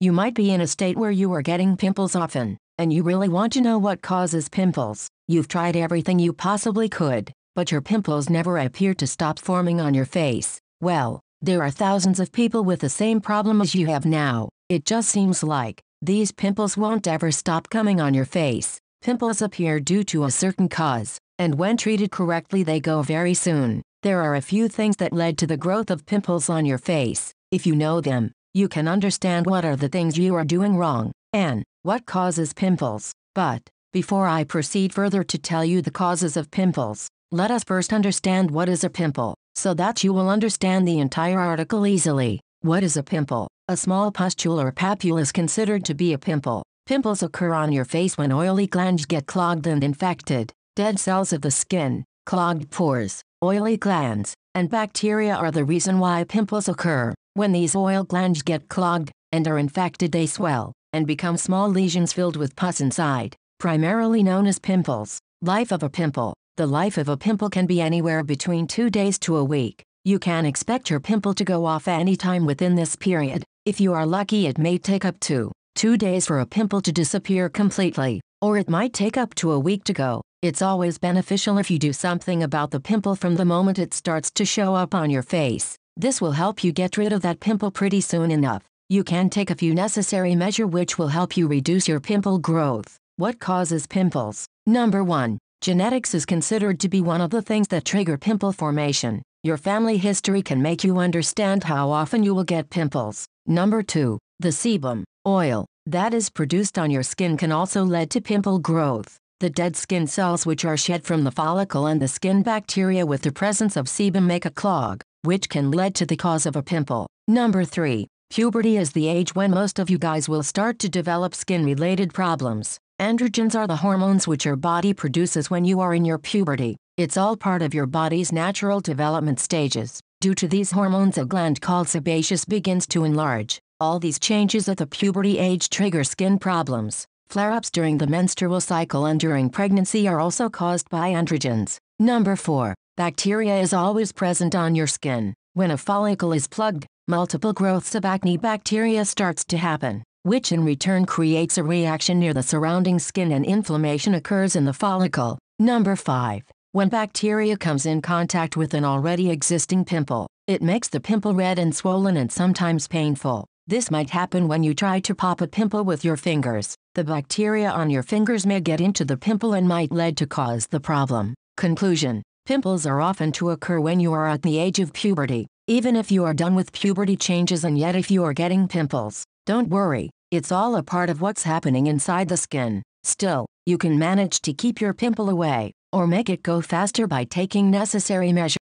You might be in a state where you are getting pimples often, and you really want to know what causes pimples. You've tried everything you possibly could, but your pimples never appear to stop forming on your face. Well, there are thousands of people with the same problem as you have now. It just seems like these pimples won't ever stop coming on your face. Pimples appear due to a certain cause, and when treated correctly they go very soon. There are a few things that led to the growth of pimples on your face. If you know them, you can understand what are the things you are doing wrong, and what causes pimples. But, before I proceed further to tell you the causes of pimples, let us first understand what is a pimple, so that you will understand the entire article easily. What is a pimple? A small pustule or papule is considered to be a pimple. Pimples occur on your face when oily glands get clogged and infected. Dead cells of the skin, clogged pores, oily glands, and bacteria are the reason why pimples occur. When these oil glands get clogged and are infected they swell and become small lesions filled with pus inside, primarily known as pimples. Life of a pimple The life of a pimple can be anywhere between two days to a week. You can expect your pimple to go off anytime within this period. If you are lucky it may take up to two days for a pimple to disappear completely, or it might take up to a week to go. It's always beneficial if you do something about the pimple from the moment it starts to show up on your face. This will help you get rid of that pimple pretty soon enough. You can take a few necessary measure which will help you reduce your pimple growth. What causes pimples? Number 1. Genetics is considered to be one of the things that trigger pimple formation. Your family history can make you understand how often you will get pimples. Number 2. The sebum, oil, that is produced on your skin can also lead to pimple growth. The dead skin cells which are shed from the follicle and the skin bacteria with the presence of sebum make a clog which can lead to the cause of a pimple. Number 3. Puberty is the age when most of you guys will start to develop skin-related problems. Androgens are the hormones which your body produces when you are in your puberty. It's all part of your body's natural development stages. Due to these hormones a gland called sebaceous begins to enlarge. All these changes at the puberty age trigger skin problems. Flare-ups during the menstrual cycle and during pregnancy are also caused by androgens. Number 4. Bacteria is always present on your skin. When a follicle is plugged, multiple growths of acne bacteria starts to happen, which in return creates a reaction near the surrounding skin and inflammation occurs in the follicle. Number 5. When bacteria comes in contact with an already existing pimple, it makes the pimple red and swollen and sometimes painful. This might happen when you try to pop a pimple with your fingers. The bacteria on your fingers may get into the pimple and might lead to cause the problem. Conclusion Pimples are often to occur when you are at the age of puberty. Even if you are done with puberty changes and yet if you are getting pimples, don't worry, it's all a part of what's happening inside the skin. Still, you can manage to keep your pimple away, or make it go faster by taking necessary measures.